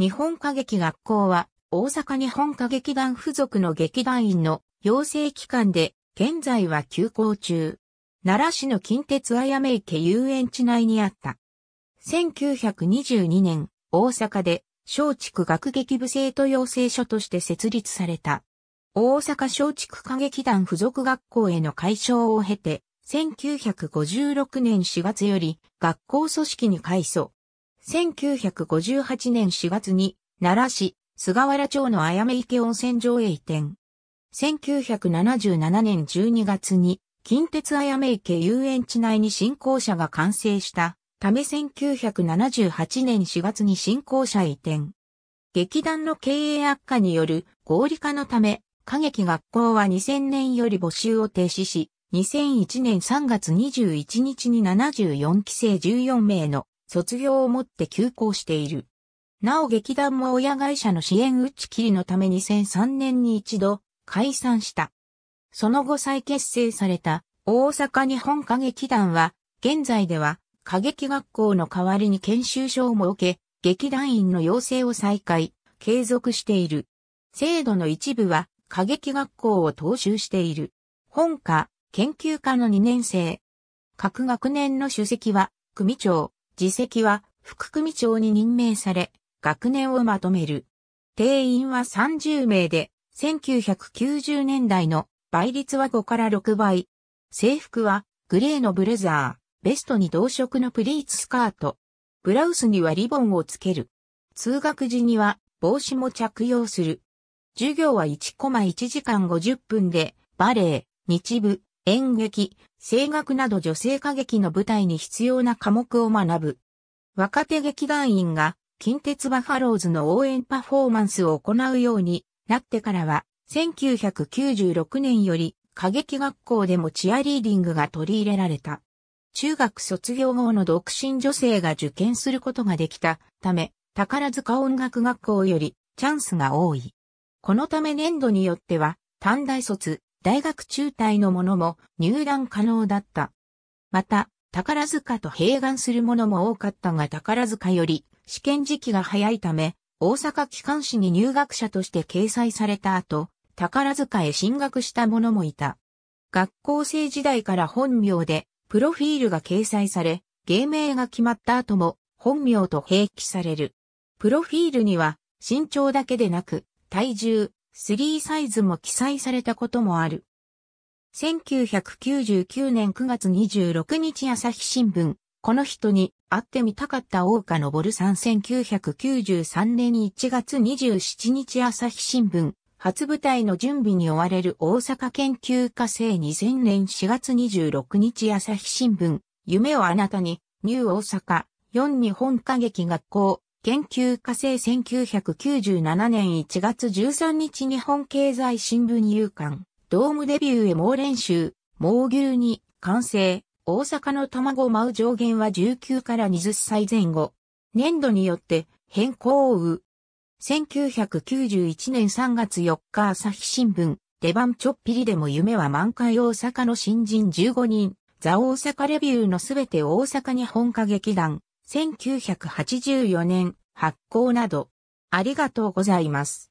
日本歌劇学校は、大阪日本歌劇団付属の劇団員の養成機関で、現在は休校中。奈良市の近鉄綾目池遊園地内にあった。1922年、大阪で、松竹学劇部生徒養成所として設立された。大阪松竹歌劇団付属学校への改称を経て、1956年4月より学校組織に改装。1958年4月に、奈良市、菅原町のあやめ池温泉場へ移転。1977年12月に、近鉄あやめ池遊園地内に新校舎が完成したため1978年4月に新校舎移転。劇団の経営悪化による合理化のため、歌劇学校は2000年より募集を停止し、2001年3月21日に74期生14名の卒業をもって休校している。なお劇団も親会社の支援打ち切りのため2003年に一度解散した。その後再結成された大阪日本歌劇団は現在では歌劇学校の代わりに研修所を設け劇団員の養成を再開、継続している。制度の一部は歌劇学校を踏襲している。本科、研究科の2年生。各学年の主席は組長。自席は副組長に任命され、学年をまとめる。定員は30名で、1990年代の倍率は5から6倍。制服はグレーのブレザー、ベストに同色のプリーツスカート。ブラウスにはリボンをつける。通学時には帽子も着用する。授業は1コマ1時間50分で、バレエ、日舞、演劇、声楽など女性歌劇の舞台に必要な科目を学ぶ。若手劇団員が近鉄バファローズの応援パフォーマンスを行うようになってからは、1996年より歌劇学校でもチアリーディングが取り入れられた。中学卒業後の独身女性が受験することができたため、宝塚音楽学校よりチャンスが多い。このため年度によっては、短大卒、大学中退の者も入団可能だった。また、宝塚と併願する者も多かったが宝塚より試験時期が早いため、大阪機関士に入学者として掲載された後、宝塚へ進学した者もいた。学校生時代から本名で、プロフィールが掲載され、芸名が決まった後も本名と併記される。プロフィールには、身長だけでなく、体重、3サイズも記載されたこともある。1999年9月26日朝日新聞、この人に会ってみたかった大岡昇さん1993年1月27日朝日新聞、初舞台の準備に追われる大阪研究家生2000年4月26日朝日新聞、夢をあなたに、ニュー大阪、4日本歌劇学校、研究火星1997年1月13日日本経済新聞入刊、ドームデビューへ猛練習、猛牛に、完成、大阪の卵舞う上限は19から20歳前後。年度によって変更を追う。1991年3月4日朝日新聞、出番ちょっぴりでも夢は満開大阪の新人15人、ザ大阪レビューのすべて大阪日本歌劇団、1984年発行など、ありがとうございます。